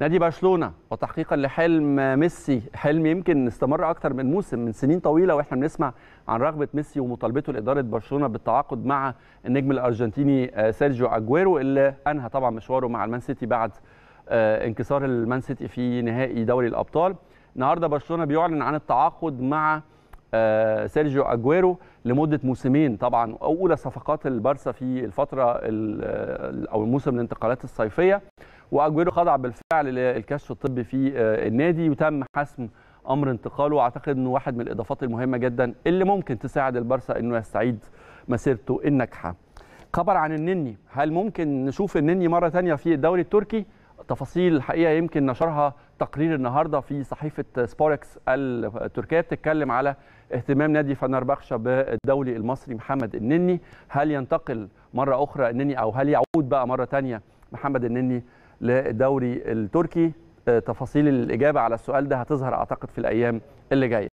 نادي برشلونه وتحقيقا لحلم ميسي حلم يمكن استمر اكتر من موسم من سنين طويله واحنا بنسمع عن رغبه ميسي ومطالبته لاداره برشلونه بالتعاقد مع النجم الارجنتيني آه، سيرجيو اجويرو اللي انهى طبعا مشواره مع المان سيتي بعد آه، انكسار المان سيتي في نهائي دوري الابطال النهارده برشلونه بيعلن عن التعاقد مع آه، سيرجيو اجويرو لمده موسمين طبعا اولى صفقات البارسا في الفتره او الموسم الانتقالات الصيفيه واجويرو خضع بالفعل للكشف الطبي في آه، النادي وتم حسم امر انتقاله واعتقد انه واحد من الاضافات المهمه جدا اللي ممكن تساعد البارسا انه يستعيد مسيرته الناجحه. خبر عن النني، هل ممكن نشوف النني مره ثانيه في الدوري التركي؟ تفاصيل الحقيقه يمكن نشرها تقرير النهارده في صحيفه سبوركس التركيه بتتكلم على اهتمام نادي فنربخشه بالدولي المصري محمد النني، هل ينتقل مره اخرى النني او هل يعود بقى مره ثانيه محمد النني للدوري التركي آه، تفاصيل الإجابة على السؤال ده هتظهر أعتقد في الأيام اللي جاية